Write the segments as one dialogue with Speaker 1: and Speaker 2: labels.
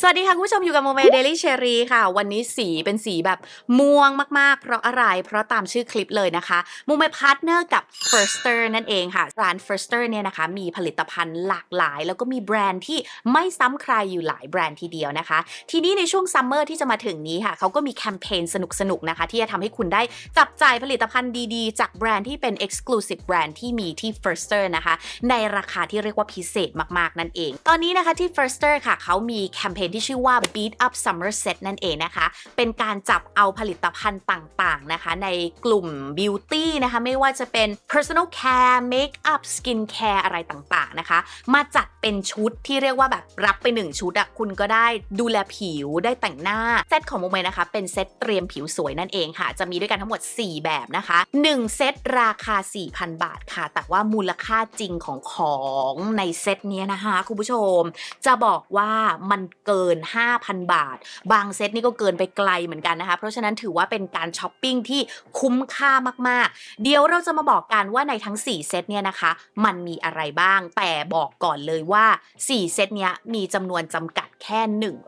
Speaker 1: สวัสดีค่ะคุณผู้ชมอยู่กับโมเมเดลี่เชอรี่ค่ะ วันนี้สี เป็นสีแบบม่วงมาก ๆ เพราะอะไรเพราะตามชื่อคลิปเลยนะคะโมเมพาร์ทเนอร์กับ Firster นั่นเองค่ะ ร้าน Firster เนี่ยนะคะ มีผลิตภัณฑ์หลากหลาย แล้วก็มีแบรนด์ที่ไม่ซ้ำใครอยู่หลายแบรนด์ทีเดียวนะคะ ทีนี้ในช่วงซัมเมอร์ที่จะมาถึงนี้ค่ะ เขาก็มีแคมเปญสนุกๆนะคะ ที่จะทำให้คุณได้จับจ่ายผลิตภัณฑ์ดี ๆจากแบรนด์ที่เป็น Exclusive แบรนด์ที่มีที่ Firster นะคะ ในราคาที่เรียกว่าพิเศษมากๆ นั่นเอง ตอนนี้นะคะที่ Firster ค่ะเขามีแคมเปญมที่ชื่อว่า Beat Up Summer Set นั่นเองนะคะ เป็นการจับเอาผลิตภัณฑ์ต่าง ๆ นะคะ ในกลุ่ม Beauty นะคะ ไม่ว่าจะเป็น Personal Care Makeup Skin Care อะไรต่างๆ นะคะ มาจัดเป็นชุดที่เรียกว่าแบบรับไป 1 ชุดอะคุณก็ได้ดูแลผิวได้แต่งหน้าเซตของโมเมนะคะเป็นเซตเตรียมผิวสวยนั่นเองค่ะ จะมีด้วยกันทั้งหมด 4 แบบนะคะ1เซตราคา 4,000 บาทค่ะ แต่ว่ามูลค่าจริงของของในเซตนี้นะคะคุณผู้ชม จะบอกว่ามันเกเกิน5,000 บาท บางเซตนี่ก็เกินไปไกลเหมือนกันนะคะ เพราะฉะนั้นถือว่าเป็นการช้อปปิ้งที่คุ้มค่ามาก ๆ เดี๋ยวเราจะมาบอกกันว่าในทั้ง 4 เซตเนี่ยนะคะ มันมีอะไรบ้าง แต่บอกก่อนเลยว่า 4 เซตเนี้ยมีจำนวนจำกัดแค่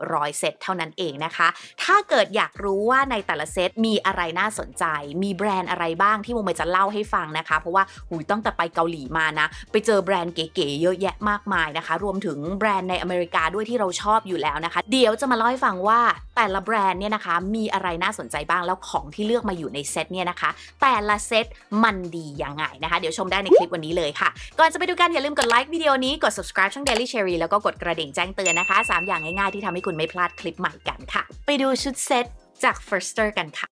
Speaker 1: 100 เซตเท่านั้นเองนะคะ ถ้าเกิดอยากรู้ว่าในแต่ละเซตมีอะไรน่าสนใจ มีแบรนด์อะไรบ้างที่วงเมจะเล่าให้ฟังนะคะ เพราะว่าหูตั้งแต่ไปเกาหลีมานะไปเจอแบรนด์เก๋ ๆ เยอะแยะมากมายนะคะ รวมถึงแบรนด์ในอเมริกาด้วยที่เราชอบอยู่แล้วแล้วนะคะเดี๋ยวจะมาเล่าให้ฟังว่าแต่ละแบรนด์เนี่ยนะคะมีอะไรน่าสนใจบ้างแล้วของที่เลือกมาอยู่ในเซตเนี่ยนะคะ แต่ละเซตมันดียังไงนะคะ เดี๋ยวชมได้ในคลิปวันนี้เลยค่ะ ก่อนจะไปดูกันอย่าลืมกดไลค์วิดีโอนี้ กด subscribe ช่อง Daily Cherry แล้วก็กดกระดิ่งแจ้งเตือนนะคะ 3 อย่างง่ายๆที่ทำให้คุณไม่พลาดคลิปใหม่กันค่ะ ไปดูชุดเซตจาก Firster กันค่ะ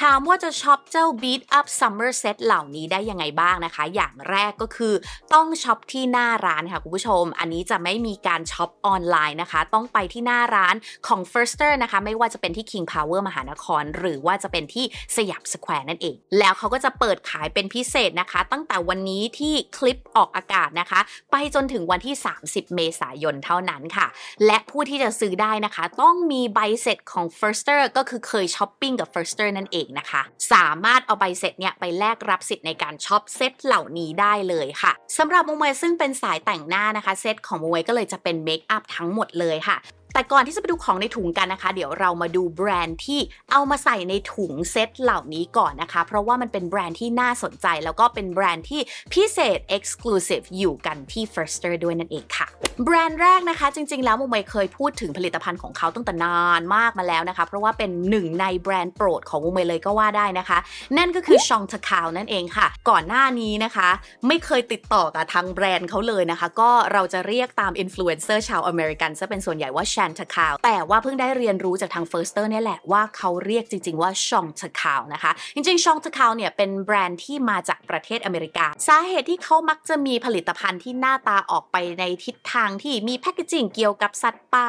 Speaker 1: ถามว่าจะช็อปเจ้า Beat Up Summer Set เหล่านี้ได้ยังไงบ้างนะคะ อย่างแรกก็คือต้องช็อปที่หน้าร้านค่ะคุณผู้ชม อันนี้จะไม่มีการช็อปออนไลน์นะคะ ต้องไปที่หน้าร้านของ Firster นะคะ ไม่ว่าจะเป็นที่ King Power มหานคร หรือว่าจะเป็นที่สยามสแควร์นั่นเอง แล้วเขาก็จะเปิดขายเป็นพิเศษนะคะ ตั้งแต่วันนี้ที่คลิปออกอากาศนะคะ ไปจนถึงวันที่ 30 เมษายนเท่านั้นค่ะ และผู้ที่จะซื้อได้นะคะ ต้องมีใบเสร็จของ Firster ก็คือเคยช้อปปิ้งกับ Firster นั่นเองงนะคะสามารถเอาใบเสร็จเนี่ยไปแลกรับสิทธิ์ในการช็อปเซตเหล่านี้ได้เลยค่ะ สำหรับมมวยซึ่งเป็นสายแต่งหน้านะคะ เซตของมมวยก็เลยจะเป็นเมคอัพทั้งหมดเลยค่ะแต่ก่อนที่จะไปดูของในถุงกันนะคะ เดี๋ยวเรามาดูแบรนด์ที่เอามาใส่ในถุงเซตเหล่านี้ก่อนนะคะ เพราะว่ามันเป็นแบรนด์ที่น่าสนใจ แล้วก็เป็นแบรนด์ที่พิเศษ Exclusive อยู่กันที่ Firster ด้วยนั่นเองค่ะ แบรนด์แรกนะคะ จริงๆแล้วมุมเมเคยพูดถึงผลิตภัณฑ์ของเขาตั้งแต่นานมากมาแล้วนะคะ เพราะว่าเป็นหนึ่งในแบรนด์โปรดของมุมเมเลยก็ว่าได้นะคะ นั่นก็คือชองทคาวนั่นเองค่ะก่อนหน้านี้นะคะ ไม่เคยติดต่อกับทางแบรนด์เขาเลยนะคะ ก็เราจะเรียกตามอินฟลูเอนเซอร์ชาวอเมริกันซะเป็นส่วนใหญ่ว่าแชนชะคาวแต่ว่าเพิ่งได้เรียนรู้จากทางเฟิร์สเตอร์นี่แหละว่าเขาเรียกจริง ๆ ว่าชองชะคาวนะคะ จริงๆชองชะคาวเนี่ยเป็นแบรนด์ที่มาจากประเทศอเมริกา สาเหตุที่เขามักจะมีผลิตภัณฑ์ที่หน้าตาออกไปในทิศทางที่มีแพคเกจิ้งเกี่ยวกับสัตว์ป่า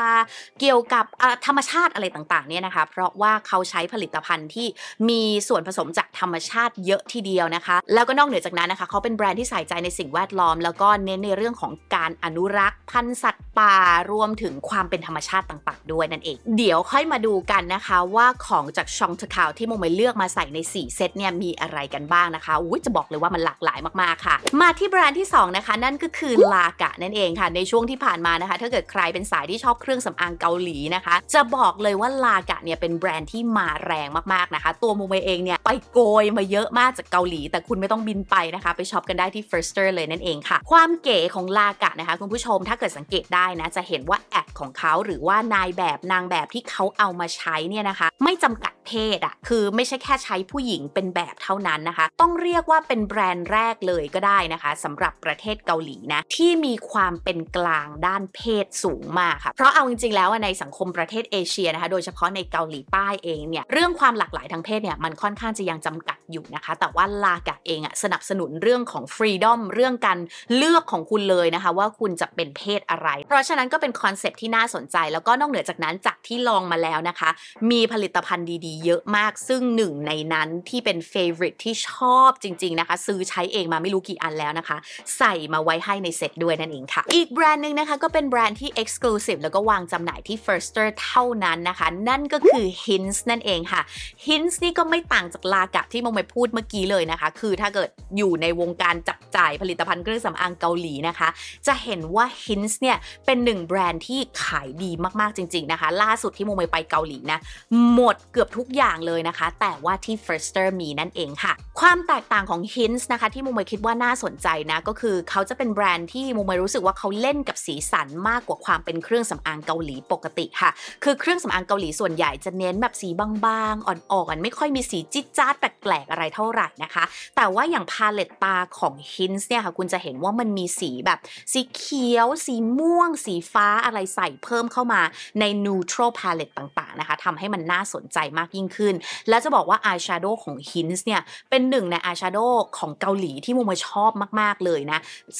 Speaker 1: เกี่ยวกับธรรมชาติอะไรต่างๆเนี่ยนะคะ เพราะว่าเขาใช้ผลิตภัณฑ์ที่มีส่วนผสมจากธรรมชาติเยอะทีเดียวนะคะแล้วก็นอกเหนือจากนั้นนะคะเขาเป็นแบรนด์ที่ใส่ใจในสิ่งแวดล้อม แล้วก็เน้นในเรื่องของการอนุรักษ์พันธุ์สัตว์ป่ารวมถึงความเป็นธรรมชาติต่าง ๆ ด้วยนั่นเอง เดี๋ยวค่อยมาดูกันนะคะว่าของจากชองทคาวที่โมเมเลือกมาใส่ใน 4 เซตเนี่ย มีอะไรกันบ้างนะคะ อุ้ยจะบอกเลยว่ามันหลากหลายมากๆค่ะ มาที่แบรนด์ที่ 2 นะคะ นั่นก็คือลากะนั่นเองค่ะ ในช่วงที่ผ่านมานะคะ ถ้าเกิดใครเป็นสายที่ชอบเครื่องสำอางเกาหลีนะคะ จะบอกเลยว่าลากะเนี่ยเป็นแบรนด์ที่มาแรงมากๆนะคะตัวโมเมเองเนี่ยไปโกยมาเยอะมากจากเกาหลี แต่คุณไม่ต้องบินไปนะคะ ไปช็อปกันได้ที่ f i r s t ร์เลยนั่นเองค่ะ ความเก๋ของลากะนะคะคุณผู้ชมถ้าเกิดสังเกตได้ได้นะจะเห็นว่าแอดของเขาหรือว่านายแบบนางแบบที่เขาเอามาใช้เนี่ยนะคะไม่จำกัดเพศอะคือไม่ใช่แค่ใช้ผู้หญิงเป็นแบบเท่านั้นนะคะต้องเรียกว่าเป็นแบรนด์แรกเลยก็ได้นะคะ สำหรับประเทศเกาหลีนะที่มีความเป็นกลางด้านเพศสูงมากค่ะเพราะเอาจริงๆแล้วในสังคมประเทศเอเชียนะคะโดยเฉพาะในเกาหลีใต้เองเนี่ยเรื่องความหลากหลายทางเพศเนี่ยมันค่อนข้างจะยังจำกัดอยู่นะคะ แต่ว่าลากาเองอะสนับสนุนเรื่องของฟรีดอมเรื่องการเลือกของคุณเลยนะคะว่าคุณจะเป็นเพศอะไรเพราะฉะนั้นก็เป็นคอนเซปที่น่าสนใจแล้วก็นอกเหนือจากนั้นจากที่ลองมาแล้วนะคะ มีผลิตภัณฑ์ดีๆเยอะมากซึ่งหนึ่งในนั้นที่เป็นเฟเวอร์ที่ชอบจริงๆนะคะ ซื้อใช้เองมาไม่รู้กี่อันแล้วนะคะ ใส่มาไว้ให้ในเซ็ตด้วยนั่นเองค่ะ อีกแบรนด์หนึ่งนะคะก็เป็นแบรนด์ที่เอกซ์คลูซีฟแล้วก็วางจำหน่ายที่ Firster เท่านั้นนะคะ นั่นก็คือ Hints นั่นเองค่ะ Hints นี่ก็ไม่ต่างจากลากับที่มงไปพูดเมื่อกี้เลยนะคะคือถ้าเกิดอยู่ในวงการจับจ่ายผลิตภัณฑ์เครื่องสำอางเกาหลีนะคะจะเห็นว่า Hints เนี่ยเป็นหนึ่งแบรนด์ที่ขายดีมากๆจริงๆนะคะ ล่าสุดที่โมเมไปเกาหลีนะหมดเกือบทุกอย่างเลยนะคะ แต่ว่าที่ Firster มีนั่นเองค่ะความแตกต่างของ Hints นะคะที่โมเมคิดว่าน่าสนใจนะก็คือเขาจะเป็นแบรนด์ที่โมเมรู้สึกว่าเขาเล่นกับสีสันมากกว่าความเป็นเครื่องสำอางเกาหลีปกติค่ะ คือเครื่องสำอางเกาหลีส่วนใหญ่จะเน้นแบบสีบางๆ อ่อนๆไม่ค่อยมีสีจิ๊ดจ้าดแปลกๆอะไรเท่าไหร่นะคะ แต่ว่าอย่างพาเลตตาของ Hints เนี่ยค่ะคุณจะเห็นว่ามันมีสีแบบสีเขียว สีม่วงสีฟ้าอะไรใส่เพิ่มเข้ามาใน neutral palette ต่างๆนะคะทำให้มันน่าสนใจมากยิ่งขึ้น แล้วจะบอกว่า eye shadow ของ hints เนี่ยเป็นหนึ่งใน eye shadow ของเกาหลีที่มุมชอบมากๆเลยนะ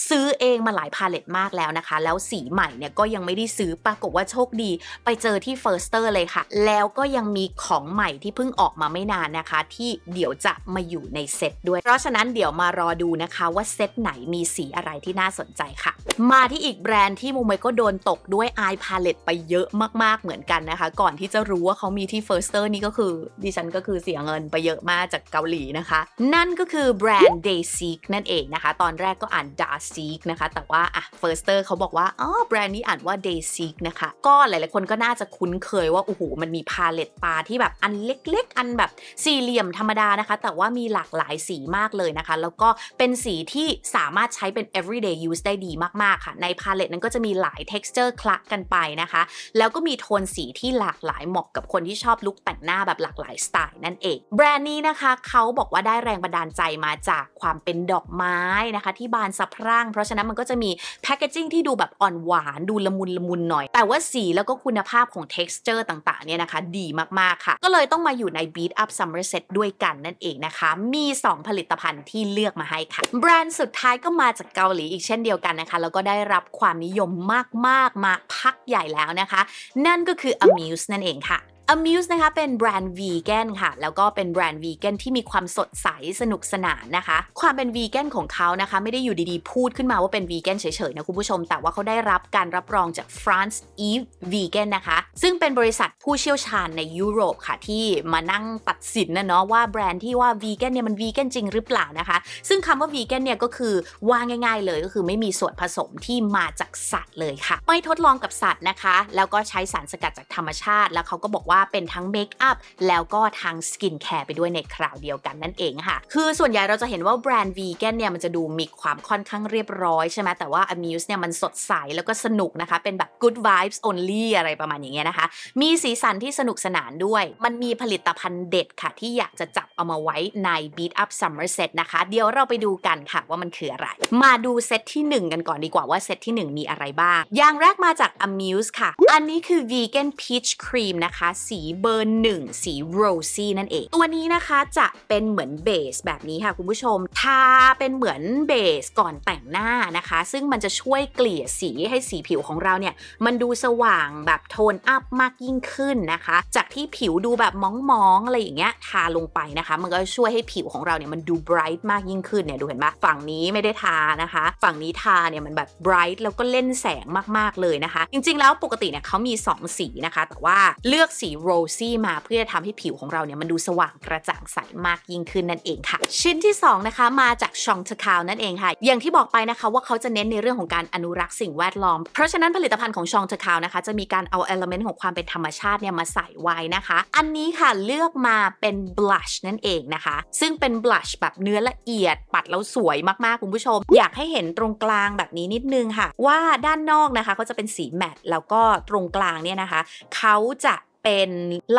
Speaker 1: ซื้อเองมาหลายพาเลตมากแล้วนะคะ แล้วสีใหม่เนี่ยก็ยังไม่ได้ซื้อปรากฏว่าโชคดี ไปเจอที่ Firster เลยค่ะ แล้วก็ยังมีของใหม่ที่เพิ่งออกมาไม่นานนะคะ ที่เดี๋ยวจะมาอยู่ในเซตด้วย เพราะฉะนั้นเดี๋ยวมารอดูนะคะว่าเซตไหนมีสีอะไรที่น่าสนใจค่ะ มาที่อีกแบรนด์ที่มุมไมก็โดนตกด้วยอายพาเลตไปเยอะมากๆ เหมือนกันนะคะ ก่อนที่จะรู้ว่าเขามีที่เฟิร์สเตอร์นี่ก็คือดิฉันก็คือเสียเงินไปเยอะมากจากเกาหลีนะคะ นั่นก็คือแบรนด์ Day Seek นั่นเองนะคะ ตอนแรกก็อ่าน d a s e e k นะคะ แต่ว่าอ่ะ Firster เขาบอกว่าอ๋อแบรนด์นี้อ่านว่า Day Seek นะคะ ก็หลายๆ คนก็น่าจะคุ้นเคยว่าโอ้โหมันมีพาเลตตาที่แบบอันเล็กๆ อันแบบสี่เหลี่ยมธรรมดานะคะ แต่ว่ามีหลากหลายสีมากเลยนะคะ แล้วก็เป็นสีที่สามารถใช้เป็น everyday use ได้ดีมากๆค่ะในพาเลตนั้นก็จะมีหลาาย texture คละกันไปนะคะ แล้วก็มีโทนสีที่หลากหลายเหมาะกับคนที่ชอบลุคแต่งหน้าแบบหลากหลายสไตล์นั่นเอง แบรนด์นี้นะคะ เขาบอกว่าได้แรงบันดาลใจมาจากความเป็นดอกไม้นะคะ ที่บานสะพรั่ง เพราะฉะนั้นมันก็จะมี แพคเกจิ้งที่ดูแบบอ่อนหวาน ดูละมุนละมุนหน่อย แต่ว่าสีแล้วก็คุณภาพของ texture ต่างๆ เนี่ยนะคะดีมากๆ ค่ะ ก็เลยต้องมาอยู่ใน Beat Up Summer Set ด้วยกันนั่นเองนะคะ มี 2 ผลิตภัณฑ์ที่เลือกมาให้ค่ะ แบรนด์สุดท้ายก็มาจากเกาหลีอีกเช่นเดียวกันนะคะ แล้วก็ได้รับความนิยมมมากๆมาพักใหญ่แล้วนะคะ นั่นก็คือ Amuse นั่นเองค่ะ Amuse นะคะเป็นแบรนด์วีแกนค่ะแล้วก็เป็นแบรนด์วีแกนที่มีความสดใสสนุกสนานนะคะความเป็นวีแกนของเขานะคะไม่ได้อยู่ดีๆ พูดขึ้นมาว่าเป็นวีแกนเฉยๆ นะคุณผู้ชม แต่ว่าเขาได้รับการรับรองจาก France Eve Vegan นะคะ ซึ่งเป็นบริษัทผู้เชี่ยวชาญในยุโรปค่ะ ที่มานั่งตัดสินนะเนาะว่าแบรนด์ที่ว่าวีแกนเนี่ยมันวีแกนจริงหรือเปล่านะคะ ซึ่งคำว่าวีแกนเนี่ยก็คือว่าง่ายๆเลย ก็คือไม่มีส่วนผสมที่มาจากสัตว์เลยค่ะไม่ทดลองกับสัตว์นะคะ แล้วก็ใช้สารสกัดจากธรรมชาติ แล้วเขาก็บอกว่าว่าเป็นทั้งเมคอัพแล้วก็ทั้งสกินแคร์ไปด้วยในคราวเดียวกันนั่นเองค่ะคือส่วนใหญ่เราจะเห็นว่าแบรนด์วีแกนเนี่ยมันจะดูมีความค่อนข้างเรียบร้อยใช่ไหมแต่ว่า Amuse เนี่ยมันสดใสแล้วก็สนุกนะคะ เป็นแบบ good vibes only อะไรประมาณอย่างเงี้ยนะคะ มีสีสันที่สนุกสนานด้วย มันมีผลิตภัณฑ์เด็ดค่ะ ที่อยากจะจับเอามาไว้ใน Beat Up Summer Set นะคะ เดี๋ยวเราไปดูกันค่ะว่ามันคืออะไร มาดูเซตที่ 1 กันก่อนดีกว่าว่าเซตที่ 1 มีอะไรบ้าง อย่างแรกมาจาก Amuse ค่ะ อันนี้คือ Vegan Peach Cream นะคะสีเบอร์หนึ่งสีโรซี่นั่นเอง ตัวนี้นะคะจะเป็นเหมือนเบสแบบนี้ค่ะคุณผู้ชม ทาเป็นเหมือนเบสก่อนแต่งหน้านะคะ ซึ่งมันจะช่วยเกลี่ยสีให้สีผิวของเราเนี่ยมันดูสว่างแบบโทนอัพมากยิ่งขึ้นนะคะจากที่ผิวดูแบบมองๆอะไรอย่างเงี้ยทาลงไปนะคะมันก็ช่วยให้ผิวของเราเนี่ยมันดูไบรท์มากยิ่งขึ้นเนี่ยดูเห็นปะฝั่งนี้ไม่ได้ทานะคะ ฝั่งนี้ทาเนี่ยมันแบบไบรท์แล้วก็เล่นแสงมากๆเลยนะคะ จริง ๆแล้วปกติเนี่ยเขามี 2 สีนะคะ แต่ว่าเลือกสีโรซี่มาเพื่อทำให้ผิวของเราเนี่ยมันดูสว่างกระจ่างใสมากยิ่งขึ้นนั่นเองค่ะ ชิ้นที่2นะคะมาจากชองทคาวนั่นเองค่ะ อย่างที่บอกไปนะคะว่าเขาจะเน้นในเรื่องของการอนุรักษ์สิ่งแวดล้อมเพราะฉะนั้นผลิตภัณฑ์ของชองทคาวนะคะจะมีการเอาเอลเมนต์ของความเป็นธรรมชาติเนี่ยมาใส่ไว้นะคะ อันนี้ค่ะเลือกมาเป็นบลัชนั่นเองนะคะ ซึ่งเป็นบลัชแบบเนื้อละเอียด ปัดแล้วสวยมากๆคุณผู้ชม อยากให้เห็นตรงกลางแบบนี้นิดนึงค่ะ ว่าด้านนอกนะคะก็จะเป็นสีแมตต์แล้วก็ตรงกลางเนี่ยนะคะ เขาจะเป็น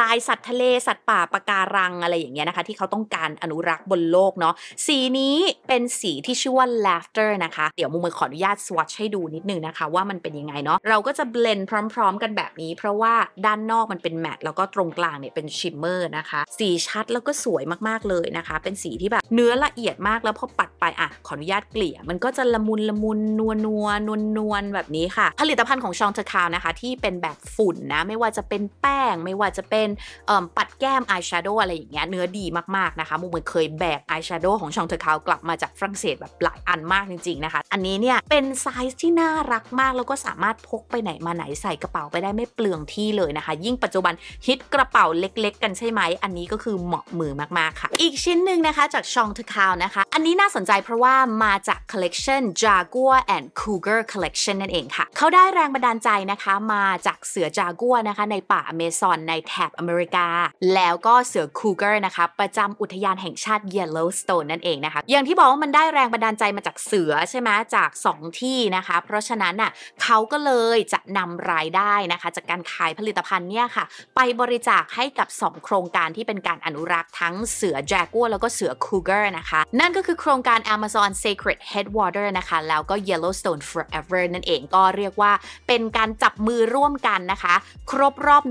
Speaker 1: ลายสัตว์ทะเล สัตว์ป่าปะการังอะไรอย่างเงี้ยนะคะ ที่เขาต้องการอนุรักษ์บนโลกเนาะสีนี้เป็นสีที่ชื่อว่า laughter นะคะ เดี๋ยวมุมมือขออนุญาต swatch ให้ดูนิดนึงนะคะ ว่ามันเป็นยังไงเนาะเราก็จะเบลนพร้อมๆ กันแบบนี้ เพราะว่าด้านนอกมันเป็นแมตแล้วก็ตรงกลางเนี่ยเป็นชิมเมอร์นะคะ สีชัดแล้วก็สวยมากๆเลยนะคะ เป็นสีที่แบบเนื้อละเอียดมากแล้วพอปัดไปอ่ะขออนุญาตเกลี่ย มันก็จะละมุนละมุนนวลนวลนวลนวลแบบนี้ค่ะ ผลิตภัณฑ์ของชองเทอร์คาวนะคะที่เป็นแบบฝุ่นนะไม่ว่าจะเป็นแป้งงไม่ว่าจะเป็นปัดแก้มอายแชโดว์อะไรอย่างเงี้ยเนื้อดีมากๆนะคะมุมเหมือนเคยแบกอายแชโดว์ของชองเทอร์คาวกลับมาจากฝรั่งเศสแบบหลายอันมากจริง ๆนะคะ อันนี้เนี่ยเป็นไซส์ที่น่ารักมาก แล้วก็สามารถพกไปไหนมาไหนใส่กระเป๋าไปได้ไม่เปลืองที่เลยนะคะ ยิ่งปัจจุบันฮิตกระเป๋าเล็ก ๆ กันใช่ไหมอันนี้ก็คือเหมาะมือมากๆค่ะ อีกชิ้นหนึ่งนะคะจากชองเทอร์คาวนะคะ อันนี้น่าสนใจเพราะว่ามาจากคอลเลกชัน Jaguar and Cougar Collection นั่นเองค่ะ เขาได้แรงบันดาลใจนะคะ มาจากเสือจากัวนะคะในป่าอเมซอนในแถบอเมริกา แล้วก็เสือคูเกอร์นะคะประจำอุทยานแห่งชาติ Yellowstone นั่นเองนะคะอย่างที่บอกว่ามันได้แรงบันดาลใจมาจากเสือใช่ไหมจาก 2 ที่นะคะ เพราะฉะนั้นอ่ะเขาก็เลยจะนำรายได้นะคะ จากการขายผลิตภัณฑ์เนี่ยค่ะไปบริจาคให้กับ 2 โครงการที่เป็นการอนุรักษ์ทั้งเสือแจกัวแล้วก็เสือคูเกอร์นะคะนั่นก็คือโครงการ Amazon Sacred Headwater นะคะแล้วก็ Yellowstone Forever นั่นเองก็เรียกว่าเป็นการจับมือร่วมกันนะคะ ครบรอบ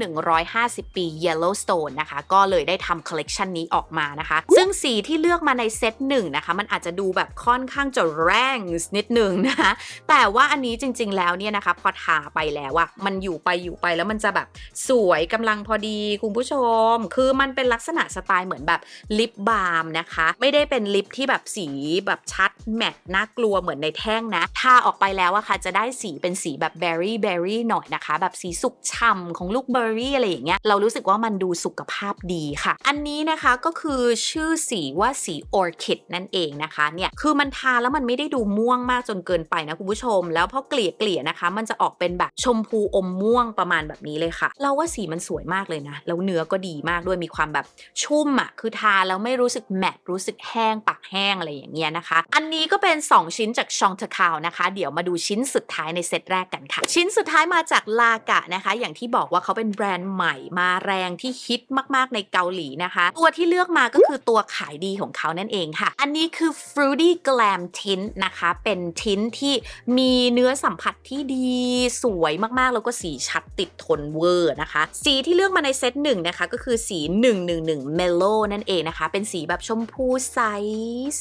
Speaker 1: 150 ปี Yellowstone นะคะก็เลยได้ทำคอลเลกชันนี้ออกมานะคะ ซึ่งสีที่เลือกมาในเซตหนึ่งนะคะ มันอาจจะดูแบบค่อนข้างจะแรงนิดนึงนะคะ แต่ว่าอันนี้จริงๆแล้วเนี่ยนะคะพอทาไปแล้วอะมันอยู่ไปอยู่ไปแล้วมันจะแบบสวยกำลังพอดีคุณผู้ชม คือมันเป็นลักษณะสไตล์เหมือนแบบลิปบาล์มนะคะ ไม่ได้เป็นลิปที่แบบสีแบบชัดแมทน่ากลัวเหมือนในแท่งนะทาออกไปแล้วอะค่ะจะได้สีเป็นสีแบบเบอร์รี่เบอร์รี่หน่อยนะคะแบบสีสุกฉ่ำของลูกเบอร์รี่อะไรไรอย่างเงี้ยเรารู้สึกว่ามันดูสุขภาพดีค่ะ อันนี้นะคะก็คือชื่อสีว่าสีออร์คิดนั่นเองนะคะเนี่ยคือมันทาแล้วมันไม่ได้ดูม่วงมากจนเกินไปนะคุณผู้ชม แล้วพอเกลี่ยเกลี่ยนะคะ มันจะออกเป็นแบบชมพูอมม่วงประมาณแบบนี้เลยค่ะเราว่าสีมันสวยมากเลยนะ แล้วเนื้อก็ดีมากด้วยมีความแบบชุ่มอะ่ะคือทาแล้วไม่รู้สึกแมตรู้สึกแห้งปากแห้งอะไรอย่างเงี้ยนะคะ อันนี้ก็เป็น 2 ชิ้นจากชองทะคาวนะคะเดี๋ยวมาดูชิ้นสุดท้ายในเซตแรกกันค่ะ ชิ้นสุดท้ายมาจากลากะนะคะอย่างที่บอกว่าเขาเป็นแบรนด์ใหม่มาแรงที่ฮิตมาก ๆ ในเกาหลีนะคะ ตัวที่เลือกมาก็คือตัวขายดีของเขานั่นเองค่ะ อันนี้คือ fruity glam tint นะคะ เป็นทินที่มีเนื้อสัมผัสที่ดี สวยมาก ๆ แล้วก็สีชัดติดทนเวอร์นะคะ สีที่เลือกมาในเซตหนึ่งนะคะ ก็คือสี 111 mellow นั่นเองนะคะ เป็นสีแบบชมพูใส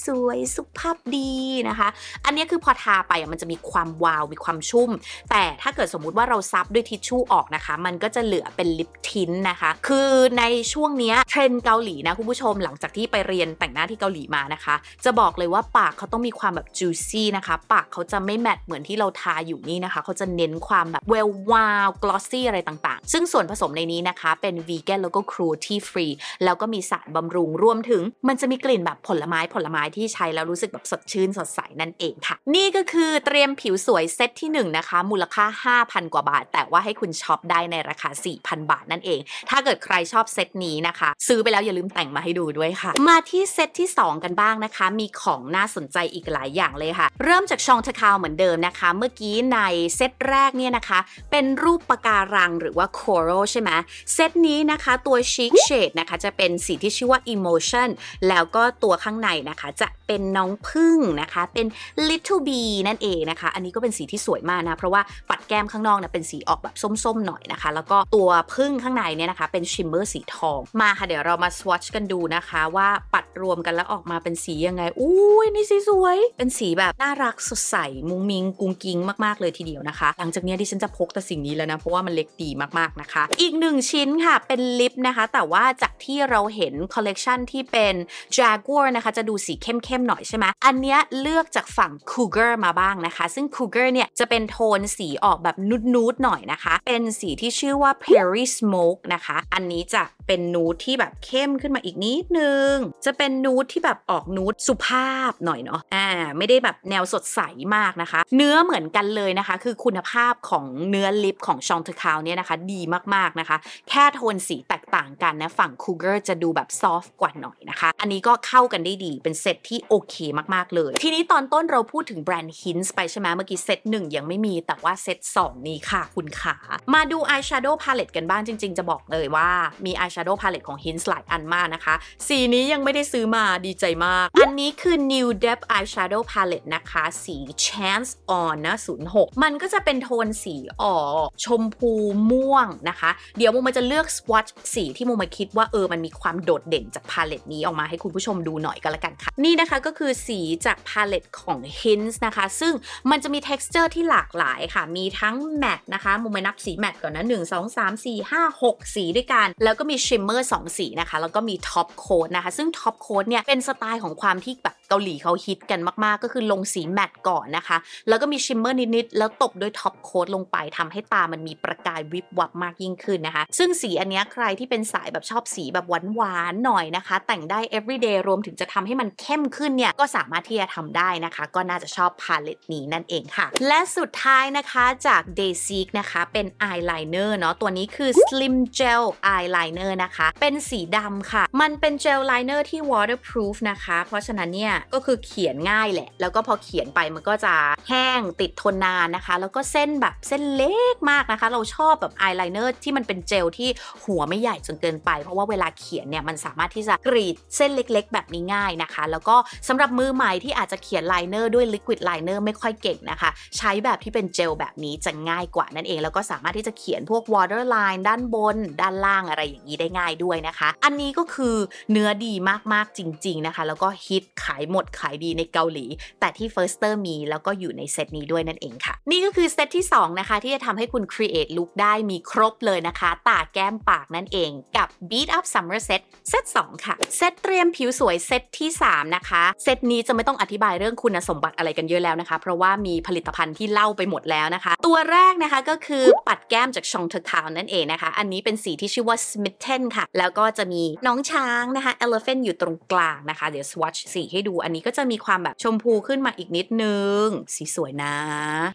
Speaker 1: สวยสุภาพดีนะคะ อันนี้คือพอทาไปมันจะมีความวาวมีความชุ่ม แต่ถ้าเกิดสมมติว่าเราซับด้วยทิชชู่ออกนะคะ มันก็จะเหลือเป็นลิปทินนะคะ คือในช่วงนี้เทรนเกาหลีนะ คุณผู้ชมหลังจากที่ไปเรียนแต่งหน้าที่เกาหลีมานะคะ จะบอกเลยว่าปากเขาต้องมีความแบบจูซี่นะคะ ปากเขาจะไม่แมทเหมือนที่เราทาอยู่นี่นะคะเขาจะเน้นความแบบเวลวาวกลอสซี่อะไรต่างๆ ซึ่งส่วนผสมในนี้นะคะเป็นวีแกนแล้วก็ครูที่ฟรีแล้วก็มีสารบำรุงรวมถึง มันจะมีกลิ่นแบบผลไม้ผลไม้ที่ใช้แล้วรู้สึกแบบสดชื่นสดใสนั่นเองค่ะนี่ก็คือเตรียมผิวสวยเซตที่1นะคะมูลค่า 5,000 กว่าบาท แต่ว่าให้คุณช็อปได้ในราคา4,000บาทาทนั่นเอง ถ้าเกิดใครชอบเซตนี้นะคะ ซื้อไปแล้วอย่าลืมแต่งมาให้ดูด้วยค่ะ มาที่เซตที่ 2 กันบ้างนะคะ มีของน่าสนใจอีกหลายอย่างเลยค่ะ เริ่มจากชองทะคาวเหมือนเดิมนะคะ เมื่อกี้ในเซตแรกเนี่ยนะคะ เป็นรูปปะการังหรือว่าโคโรใช่ไหมเซตนี้นะคะตัวชิคเชดนะคะ จะเป็นสีที่ชื่อว่า Emotion แล้วก็ตัวข้างในนะคะ จะเป็นน้องพึ่งนะคะ เป็น Little Bee นั่นเองนะคะ อันนี้ก็เป็นสีที่สวยมากนะเพราะว่าปัดแก้มข้างนอกนะเป็นสีออกแบบส้ม ๆ หน่อยนะคะ แล้วก็ตัวพึ่งึ่งข้างในเนี่ยนะคะเป็นชิมเมอร์สีทองมาค่ะเดี๋ยวเรามาสวอชกันดูนะคะว่าปัดรวมกันแล้วออกมาเป็นสียังไงอุ้ย นี่สีสวย เป็นสีแบบน่ารักสดใส มุงมิงกุ้งกิ้งมาก ๆ เลยทีเดียวนะคะ หลังจากนี้ดิฉันจะพกแต่สิ่งนี้แล้วนะ เพราะว่ามันเล็กดีมากๆนะคะ อีกหนึ่งชิ้นค่ะเป็นลิปนะคะ แต่ว่าจากที่เราเห็นคอลเลกชันที่เป็น Jaguar นะคะ จะดูสีเข้มๆหน่อยใช่ไหมอันเนี้ยเลือกจากฝั่ง Cougar มาบ้างนะคะ ซึ่ง Cougar เนี่ยจะเป็นโทนสีออกแบบนูดๆหน่อยนะคะเป็นสีที่ชื่อว่า Perry Smoke นะคะอันนี้จะเป็นนูดที่แบบเข้มขึ้นมาอีกนิดนึง จะเป็นนูดที่แบบออกนูดสุภาพหน่อยเนาะอ่าไม่ได้แบบแนวสดใสมากนะคะ เนื้อเหมือนกันเลยนะคะ คือคุณภาพของเนื้อลิปของชองเทอร์คาวเนี่ยนะคะดีมากๆนะคะ แค่โทนสีแตกต่างกันนะฝั่งคูเกอร์จะดูแบบซอฟต์กว่าหน่อยนะคะ อันนี้ก็เข้ากันได้ดีเป็นเซตที่โอเคมากๆเลย ทีนี้ตอนต้นเราพูดถึงแบรนด์ฮินส์ไปใช่ไหมเมื่อกี้เซตหนึ่งยังไม่มีแต่ว่าเซต2นี้ค่ะคุณขา มาดูอายแชโดว์พาเลตกันบ้างจริงๆจะบอกเลยว่ามีอายแชโดว์พาเลตของ Hints หลายอันมากนะคะ สีนี้ยังไม่ได้ซื้อมาดีใจมาก อันนี้คือ New Depth Eyeshadow Palette นะคะ สี Chance On นะ 06 มันก็จะเป็นโทนสีอ่อชมพูม่วงนะคะ เดี๋ยวมุมมาจะเลือก swatch สีที่มุมมาคิดว่าเออมันมีความโดดเด่นจากพาเลตนี้ออกมาให้คุณผู้ชมดูหน่อยก็แล้วกันค่ะ นี่นะคะก็คือสีจากพาเลตของ Hints นะคะ ซึ่งมันจะมี texture ที่หลากหลายค่ะ มีทั้ง matte นะคะมุมมานับสีแมทก่อนนะ1 2 3 4 5 5 6สีด้วยกัน แล้วก็มีชิมเมอร์2สีนะคะ แล้วก็มีท็อปโค้ดนะคะ ซึ่งท็อปโค้ดเนี่ย เป็นสไตล์ของความที่แบบเกาหลีเขาฮิตกันมาก ๆ ก็คือลงสีแมตต์ก่อนนะคะ แล้วก็มีชิมเมอร์นิด ๆ แล้วตบด้วยท็อปโค้ดลงไปทำให้ตามันมีประกายวิบวับมากยิ่งขึ้นนะคะ ซึ่งสีอันนี้ใครที่เป็นสายแบบชอบสีแบบหวานๆหน่อยนะคะ แต่งได้ everyday รวมถึงจะทำให้มันเข้มขึ้นเนี่ยก็สามารถที่จะทำได้นะคะ ก็น่าจะชอบพาเลตนี้นั่นเองค่ะ และสุดท้ายนะคะจาก Day s e e นะคะเป็นอายไลเนอร์เนาะตัวนี้คือ Slim Gel Eyeliner นะคะเป็นสีดำค่ะมันเป็นเจลไลเนอร์ที่ waterproof นะคะเพราะฉะนั้นเนี่ยี่ยก็คือเขียนง่ายแหละ แล้วก็พอเขียนไปมันก็จะแห้งติดทนนานนะคะ แล้วก็เส้นแบบเส้นเล็กมากนะคะ เราชอบแบบอายไลเนอร์ที่มันเป็นเจลที่หัวไม่ใหญ่จนเกินไป เพราะว่าเวลาเขียนเนี่ยมันสามารถที่จะกรีดเส้นเล็กๆแบบนี้ง่ายนะคะ แล้วก็สำหรับมือใหม่ที่อาจจะเขียนไลเนอร์ด้วยลิควิดไลเนอร์ไม่ค่อยเก่งนะคะ ใช้แบบที่เป็นเจลแบบนี้จะง่ายกว่า นั่นเอง แล้วก็สามารถที่จะเขียนพวกวอเตอร์ไลน์ด้านบนด้านล่างอะไรอย่างนี้ได้ง่ายด้วยนะคะ อันนี้ก็คือเนื้อดีมากๆจริง ๆนะคะ แล้วก็ฮิตขายหมดขายดีในเกาหลี แต่ที่ Firster มีแล้วก็อยู่ในเซตนี้ด้วยนั่นเองค่ะ นี่ก็คือเซตที่ 2 นะคะ ที่จะทำให้คุณ Create Look ได้มีครบเลยนะคะ ตาแก้มปากนั่นเอง กับ Beat Up Summer Set เซต2ค่ะ เซตเตรียมผิวสวยเซตที่3นะคะเซตนี้จะไม่ต้องอธิบายเรื่องคุณสมบัติอะไรกันเยอะแล้วนะคะ เพราะว่ามีผลิตภัณฑ์ที่เล่าไปหมดแล้วนะคะ ตัวแรกนะคะก็คือปัดแก้มจากชองเทอร์ทาวนั่นเองนะคะ อันนี้เป็นสีที่ชื่อว่า Smitten ค่ะแล้วก็จะมีน้องช้างนะคะ Elephant อยู่ตรงกลางนะคะเดี๋ยว swatch สีให้ดูอันนี้ก็จะมีความแบบชมพูขึ้นมาอีกนิดนึงสีสวยนะ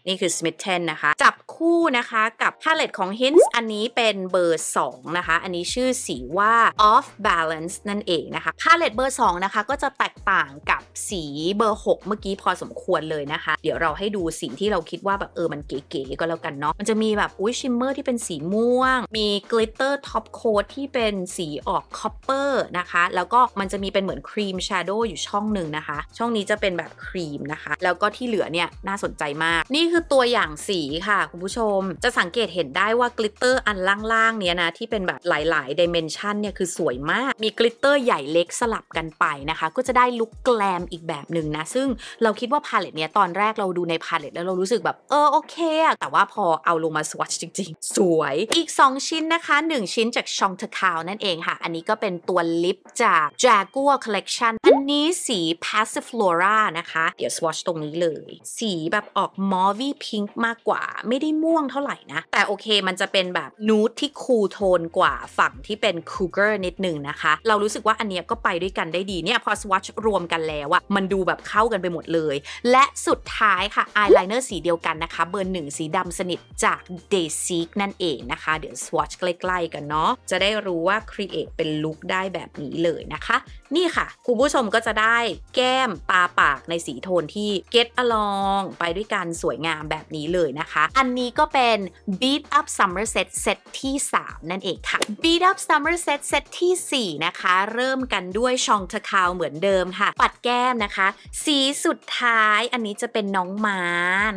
Speaker 1: นี่คือ Smitten นะคะ จับคู่นะคะกับ palette ของ h i n t ์อันนี้เป็นเบอร์ 2 นะคะ อันนี้ชื่อสีว่า off balance นั่นเองนะคะ palette เบอร์ 2 นะคะ ก็จะแตกต่างกับสีเบอร์ 6 เมื่อกี้พอสมควรเลยนะคะ เดี๋ยวเราให้ดูสีที่เราคิดว่าแบบเออมันเก๋ๆก็แล้วกันเนาะมันจะมีแบบ อุ้ยชิมเมอร์ที่เป็นสีม่วง มีกลิตเตอร์ท็อปโคที่เป็นสีออกคัพเปอร์นะคะแล้วก็มันจะมีเป็นเหมือนครีมชโดว์อยู่ช่องหนึ่งนะคะช่องนี้จะเป็นแบบครีมนะคะ แล้วก็ที่เหลือเนี่ยน่าสนใจมาก นี่คือตัวอย่างสีค่ะคุณผู้ชม จะสังเกตเห็นได้ว่ากลิตเตอร์อันล่างๆ เนี่ยนะ ที่เป็นแบบหลายๆดิเมนชันเนี่ยคือสวยมาก มีกลิตเตอร์ใหญ่เล็กสลับกันไปนะคะ ก็จะได้ลุคแกลมอีกแบบหนึ่งนะ ซึ่งเราคิดว่าพาเลตเนี่ยตอนแรกเราดูในพาเลตแล้วเรารู้สึกแบบเออโอเคอะแต่ว่าพอเอาลงมาสวอชจริงๆ สวยอีก 2 ชิ้นนะคะ 1ชิ้นจากชองเทคาวนั่นเองค่ะอันนี้ก็เป็นตัวลิปจาก Jaguar Collection อันนี้สี passive flora นะคะ เดี๋ยว swatch ตรงนี้เลย สีแบบออกมอวีพ pink มากกว่า ไม่ได้ม่วงเท่าไหร่นะ แต่โอเคมันจะเป็นแบบนู e ที่คูลโทนกว่าฝั่งที่เป็นคูเกอร์นิดหนึ่งนะคะ เรารู้สึกว่าอันเนี้ยก็ไปด้วยกันได้ดีเนี่ยพอ swatch รวมกันแล้วอะมันดูแบบเข้ากันไปหมดเลย และสุดท้ายค่ะอายไลเนอร์สีเดียวกันนะคะ เบอร์หนึ่งสีดำสนิทจาก d a y s e e k นั่นเองนะคะ เดี๋ยว swatch ใกล้ๆกันเนาะ จะได้รู้ว่า create เป็นลุคได้แบบนี้เลยนะคะ นี่ค่ะคุณผู้ชมก็จะได้แก้มปาปากในสีโทนที่ get along ไปด้วยกัน สวยงามแบบนี้เลยนะคะ อันนี้ก็เป็น beat up summer set เซตที่3 นั่นเองค่ะ beat up summer set เซตที่4นะคะเริ่มกันด้วยชองทะคาวเหมือนเดิมค่ะ ปัดแก้มนะคะ สีสุดท้ายอันนี้จะเป็นน้องม้า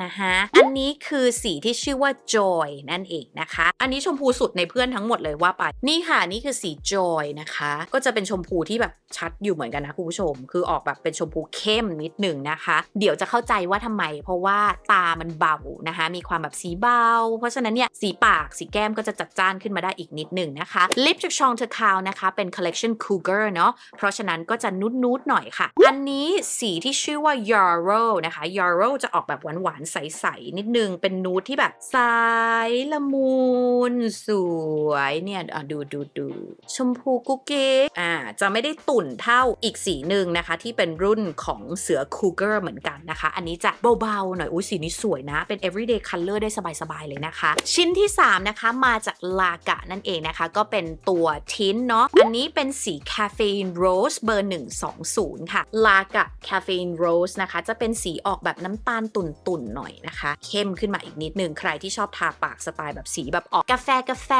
Speaker 1: นะคะอันนี้คือสีที่ชื่อว่า joy นั่นเองนะคะ อันนี้ชมพูสุดในเพื่อนทั้งหมดเลยว่าไปนี่ค่ะ นี่คือสี joy นะคะก็จะเป็นชมพูที่แบบชัดอยู่เหมือนกันนะคุณผู้ชมคือออกแบบเป็นชมพูเข้มนิดหนึ่งนะคะ เดี๋ยวจะเข้าใจว่าทำไม เพราะว่าตามันเบานะคะ มีความแบบสีเบา เพราะฉะนั้นเนี่ย สีปากสีแก้มก็จะจัดจ้านขึ้นมาได้อีกนิดหนึ่งนะคะลิปจากชองเทอร์คาวนะคะ เป็นคอลเล c ชันคูเกอร์เนาะเพราะฉะนั้นก็จะนุนๆหน่อยค่ะ อันนี้สีที่ชื่อว่ายาร์โรนะคะยาร์โรจะออกแบบหวานๆใสๆนิดหนึ่งเป็นนูดที่แบบใสละมุนสวยเนี่ยดูดูดูชมพูกุ๊กเก๊อ่าจะไม่ได้ตุ่นเท่าอีกสีหนึ่งนะคะ ที่เป็นรุ่นของเสือคูเกอร์เหมือนกันนะคะ อันนี้จะเบาๆหน่อย อุ้ยสีนี้สวยนะ เป็น everyday color ได้สบายๆเลยนะคะ ชิ้นที่ 3 นะคะ มาจากลากะนั่นเองนะคะ ก็เป็นตัวทิ้นเนาะ อันนี้เป็นสีคาเฟอีนโรสเบอร์120 ค่ะ ลากะคาเฟอีนโรสนะคะ จะเป็นสีออกแบบน้ำตาลตุ่นๆหน่อยนะคะ เข้มขึ้นมาอีกนิด นึงใครที่ชอบทาปากสไตล์แบบสีแบบออกกาแฟกาแฟ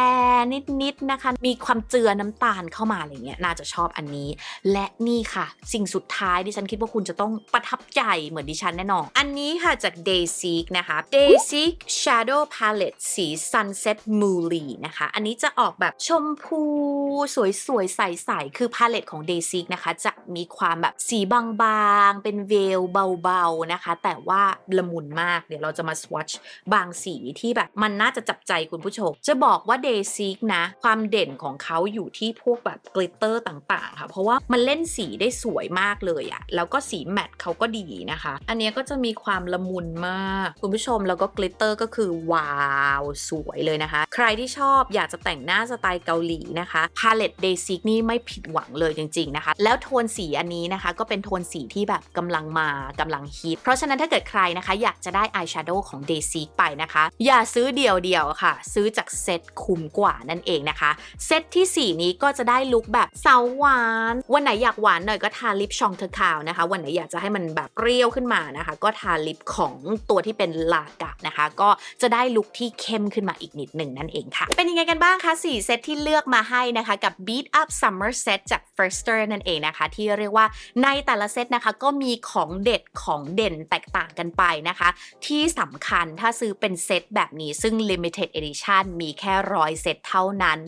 Speaker 1: นิดๆนะคะ มีความเจือน้ำตาลเข้ามาอะไรเงี้ยน่าจะชอบอันนี้ และนี่ค่ะ สิ่งสุดท้ายดิฉันคิดว่าคุณจะต้องประทับใจเหมือนดิฉันแน่นอน อันนี้ค่ะจาก Day Seek นะคะ Day Seek Shadow Palette สี Sunset m o l e y นะคะ อันนี้จะออกแบบชมพูสวยๆ ใสๆ คือพาเลตของ Day Seek นะคะจะมีความแบบสีบางๆ เป็นเวลเบาๆนะคะ แต่ว่าละมุนมาก เดี๋ยวเราจะมา swatch บางสีที่แบบมันน่าจะจับใจคุณผู้ชม จะบอกว่า Day Seek นะความเด่นของเขาอยู่ที่พวกแบบกลิตเตอร์ต่างๆค่ะ เพราะว่ามันเล่นสีได้สวยมากเลยอะแล้วก็สีแมตต์เขาก็ดีนะคะ อันนี้ก็จะมีความละมุนมาก คุณผู้ชมแล้วก็กลิตเตอร์ก็คือว้าวสวยเลยนะคะ ใครที่ชอบอยากจะแต่งหน้าสไตล์เกาหลีนะคะพาเลตเดซิกนี่ไม่ผิดหวังเลยจริงๆนะคะ แล้วโทนสีอันนี้นะคะ ก็เป็นโทนสีที่แบบกำลังมากำลังฮิตเพราะฉะนั้นถ้าเกิดใครนะคะอยากจะได้อายแชโดว์ของเดซิกไปนะคะ อย่าซื้อเดี่ยวๆค่ะ ซื้อจากเซตคุ้มกว่านั่นเองนะคะเซตที่4 นี้ก็จะได้ลุคแบบสาวหวานวันไหนอยากหวานหน่อยก็ทาลิปชองเธอค่ะาวนะคะวันไหนอยากจะให้มันแบบเปรี้ยวขึ้นมานะคะก็ทาลิปของตัวที่เป็นลากะนะคะ ก็จะได้ลุคที่เข้มขึ้นมาอีกนิดหนึ่งนั่นเองค่ะ เป็นยังไงกันบ้างคะ4 เซตที่เลือกมาให้นะคะกับ Beat Up Summer Set จาก Firster นั่นเองนะคะ ที่เรียกว่าในแต่ละเซตนะคะก็มีของเด็ดของเด่นแตกต่างกันไปนะคะ ที่สำคัญถ้าซื้อเป็นเซตแบบนี้ ซึ่ง Limited Edition มีแค่ร้อยเซตเท่านั้น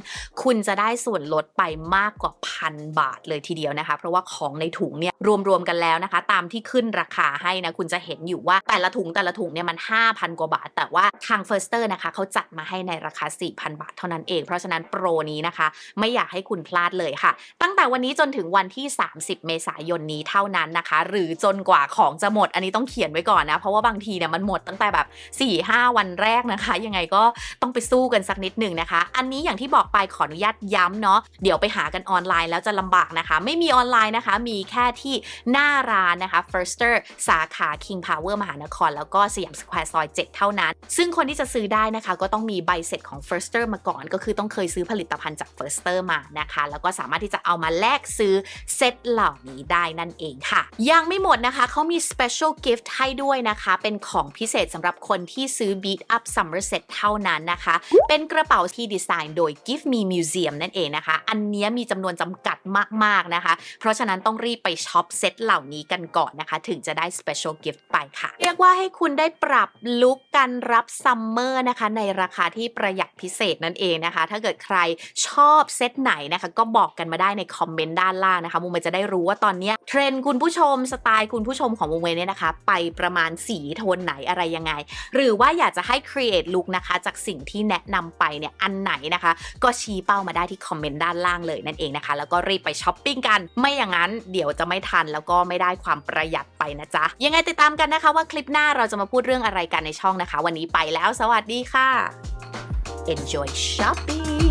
Speaker 1: คุณจะได้ส่วนลดไปมากกว่าพันบาทเลยทีเดียวนะคะ เพราะว่าของในถุงเนี่ยรวรวมๆกันแล้วนะคะตามที่ขึ้นราคาให้นะคุณจะเห็นอยู่ว่าแต่ละถุงแต่ละถุงเนี่ยมัน 5,000 กว่าบาท แต่ว่าทาง f i r s t e r นะคะเขาจัดมาให้ในราคา 4,000 บาทเท่านั้นเองเพราะฉะนั้นโปรนี้นะคะไม่อยากให้คุณพลาดเลยค่ะ ตั้งแต่วันนี้จนถึงวันที่ 30 เมษายนนี้เท่านั้นนะคะ หรือจนกว่าของจะหมด อันนี้ต้องเขียนไว้ก่อนนะ เพราะว่าบางทีเนี่ยมันหมดตั้งแต่แบบ4-5วันแรกนะคะ ยังไงก็ต้องไปสู้กันสักนิดหนึ่งนะคะ อันนี้อย่างที่บอกไปขออนุญาตย้ำเนาะเดี๋ยวไปหากันออนไลน์ แล้วจะลำบากนะคะ ไม่มีออนไลน์นะคะมีแค่ที่หน้าร้านนะคะ Firster สาขา King Power มหานคร แล้วก็สยามสแควร์ซอย 7 เท่านั้น ซึ่งคนที่จะซื้อได้นะคะก็ต้องมีใบเสร็จของ Firster มาก่อน ก็คือต้องเคยซื้อผลิตภัณฑ์จาก Firster มานะคะ แล้วก็สามารถที่จะเอามาแลกซื้อ เซตเหล่านี้ได้นั่นเองค่ะ ยังไม่หมดนะคะเขามี special gift ให้ด้วยนะคะ เป็นของพิเศษสำหรับคนที่ซื้อ Beat Up Summer Set เท่านั้นนะคะ เป็นกระเป๋าที่ดีไซน์โดย Give Me Museum นั่นเองนะคะ อันนี้มีจำนวนจำกัดมากๆนะคะ เพราะฉะนั้นต้องรีบไปช็อปเซตเหล่านี้กันก่อนนะคะ ถึงจะได้ Special Gift ไปค่ะ เรียกว่าให้คุณได้ปรับลุคกันรับซัมเมอร์นะคะ ในราคาที่ประหยัดพิเศษนั่นเองนะคะ ถ้าเกิดใครชอบ เซตไหนนะคะ ก็บอกกันมาได้ในคอมเมนต์ด้านล่างนะคะมุมเมจะได้รู้ว่าตอนนี้เทรนคุณผู้ชมสไตล์คุณผู้ชมของมุมเมเนี่ยนะคะ ไปประมาณสีโทนไหนอะไรยังไง หรือว่าอยากจะให้ครีเอทลุ o นะคะจากสิ่งที่แนะนำไปเนี่ยอันไหนนะคะ ก็ชี้เป้ามาได้ที่คอมเมนต์ด้านล่างเลยนั่นเองนะคะแล้วก็รีบไปช้อปปิ้งกัน ไม่อย่างนั้นเดี๋ยวจะไม่ทันนแล้วก็ไม่ได้ความประหยัดไปนะจ๊ะ ยังไงติดตามกันนะคะว่าคลิปหน้าเราจะมาพูดเรื่องอะไรกันในช่องนะคะวันนี้ไปแล้ว สวัสดีค่ะ enjoy shopping